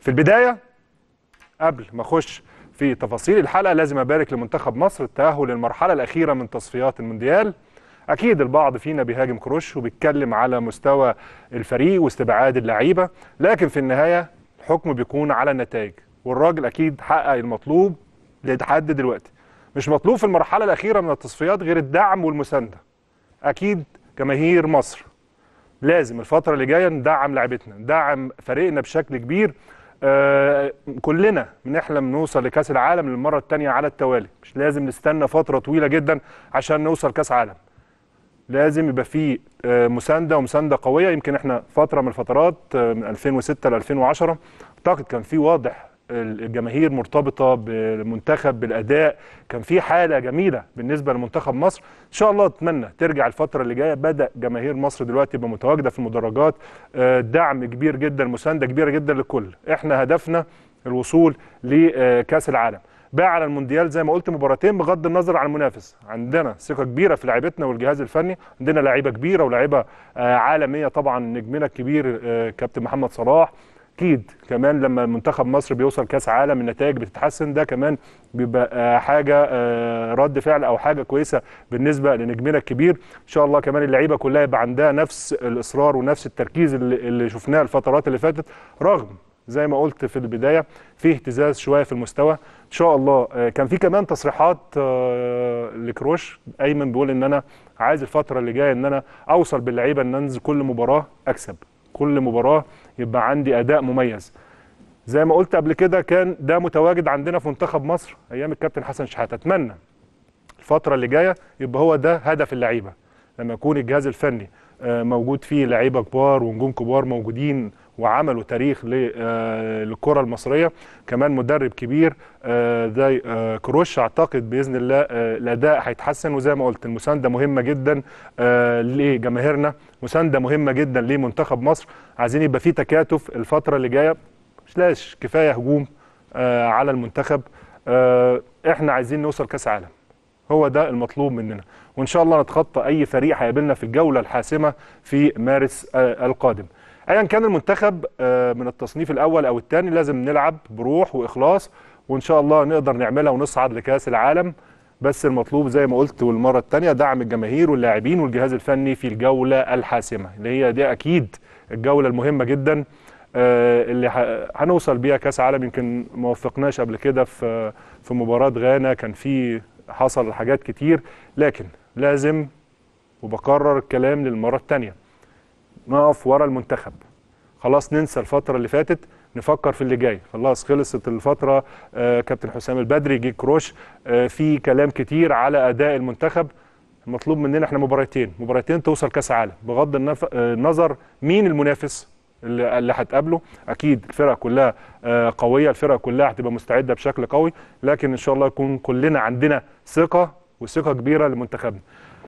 في البداية قبل ما أخش في تفاصيل الحلقة لازم أبارك لمنتخب مصر التأهل للمرحلة الأخيرة من تصفيات المونديال اكيد البعض فينا بيهاجم كروش وبيتكلم على مستوى الفريق واستبعاد اللعيبه لكن في النهايه الحكم بيكون على النتائج والراجل اكيد حقق المطلوب لحد دلوقتي مش مطلوب في المرحله الاخيره من التصفيات غير الدعم والمسانده اكيد جماهير مصر لازم الفتره اللي جايه ندعم لعبتنا ندعم فريقنا بشكل كبير آه، كلنا بنحلم نوصل لكاس العالم للمره الثانيه على التوالي مش لازم نستنى فتره طويله جدا عشان نوصل كاس عالم لازم يبقى في آه، مسانده ومسانده قويه يمكن احنا فتره من الفترات آه، من 2006 ل 2010 اعتقد كان في واضح الجماهير مرتبطه بالمنتخب بالاداء كان في حاله جميله بالنسبه لمنتخب مصر ان شاء الله اتمنى ترجع الفتره اللي جايه بدا جماهير مصر دلوقتي بمتواجده متواجده في المدرجات آه، دعم كبير جدا مسانده كبيره جدا للكل احنا هدفنا الوصول لكاس العالم باع على المونديال زي ما قلت مباراتين بغض النظر عن المنافس عندنا ثقه كبيره في لعيبتنا والجهاز الفني عندنا لعيبه كبيره ولاعيبه آه، عالميه طبعا نجمنا الكبير آه، كابتن محمد صلاح اكيد كمان لما منتخب مصر بيوصل كاس عالم النتائج بتتحسن ده كمان بيبقى آه، حاجه آه، رد فعل او حاجه كويسه بالنسبه لنجمنا الكبير ان شاء الله كمان اللعيبه كلها يبقى عندها نفس الاصرار ونفس التركيز اللي شفناه الفترات اللي فاتت رغم زي ما قلت في البدايه في اهتزاز شويه في المستوى ان شاء الله آه، كان في كمان تصريحات لكروش ايمن بيقول ان انا عايز الفتره اللي جايه ان انا اوصل باللعيبه ان انزل كل مباراه اكسب كل مباراه يبقى عندي اداء مميز زي ما قلت قبل كده كان ده متواجد عندنا في منتخب مصر ايام الكابتن حسن شحاته اتمنى الفتره اللي جايه يبقى هو ده هدف اللعيبه لما يكون الجهاز الفني آه، موجود فيه لعيبه كبار ونجوم كبار موجودين وعملوا تاريخ آه، للكره المصريه كمان مدرب كبير آه، زي آه، كروش اعتقد باذن الله الاداء هيتحسن وزي ما قلت المسانده مهمه جدا لجماهيرنا مسانده مهمه جدا لمنتخب مصر عايزين يبقى في تكاتف الفتره اللي جايه مش لاش كفايه هجوم على المنتخب احنا عايزين نوصل كاس عالم هو ده المطلوب مننا وان شاء الله نتخطى اي فريق هيقابلنا في الجوله الحاسمه في مارس القادم ايا كان المنتخب آه، من التصنيف الاول او الثاني لازم نلعب بروح واخلاص وان شاء الله نقدر نعملها ونصعد لكاس العالم بس المطلوب زي ما قلت والمره الثانيه دعم الجماهير واللاعبين والجهاز الفني في الجوله الحاسمه اللي هي دي اكيد الجوله المهمه جدا آه، اللي هنوصل بيها كاس عالم يمكن ما وفقناش قبل كده في في مباراه غانا كان في حصل حاجات كتير لكن لازم وبكرر الكلام للمره الثانيه نقف ورا المنتخب خلاص ننسى الفتره اللي فاتت نفكر في اللي جاي خلاص خلصت الفتره آه كابتن حسام البدري جه كروش آه في كلام كتير على اداء المنتخب مطلوب مننا احنا مباراتين مباراتين توصل كاس عالم بغض النف... آه، النظر مين المنافس اللي هتقابله اكيد الفرقه كلها آه، قويه الفرقه كلها هتبقى مستعده بشكل قوي لكن ان شاء الله يكون كلنا عندنا ثقه وثقه كبيره لمنتخبنا